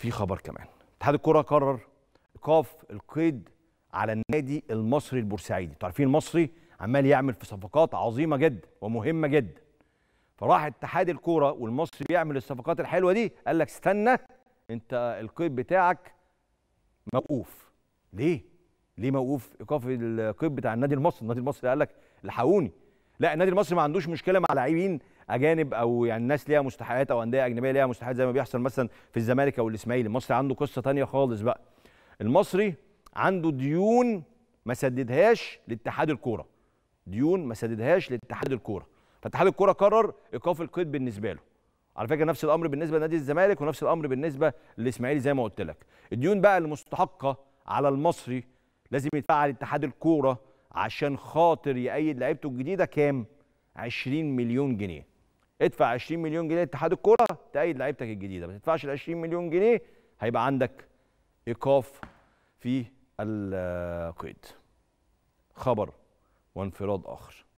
في خبر كمان اتحاد الكره قرر ايقاف القيد على النادي المصري البورسعيدي انتوا عارفين المصري عمال يعمل في صفقات عظيمه جدا ومهمه جدا فراح اتحاد الكوره والمصري بيعمل الصفقات الحلوه دي قال لك استنى انت القيد بتاعك موقوف ليه ليه موقوف ايقاف القيد بتاع النادي المصري النادي المصري قال لك لحقوني لا النادي المصري ما عندوش مشكله مع لاعبين اجانب او يعني ناس ليها مستحقات او انديه اجنبيه ليها مستحقات زي ما بيحصل مثلا في الزمالك او الاسماعيلي المصري عنده قصه ثانيه خالص بقى المصري عنده ديون ما سددهاش لاتحاد الكوره ديون ما سددهاش لاتحاد الكوره فاتحاد الكوره قرر ايقاف القيد بالنسبه له على فكره نفس الامر بالنسبه لنادي الزمالك ونفس الامر بالنسبه للاسماعيلي زي ما قلت لك الديون بقى المستحقه على المصري لازم يدفعها لاتحاد الكوره عشان خاطر يأيد لعيبته الجديده كام 20 مليون جنيه ادفع 20 مليون جنيه لاتحاد الكوره تأيد لعيبتك الجديده ما تدفعش ال 20 مليون جنيه هيبقى عندك ايقاف في القيد خبر وانفراد اخر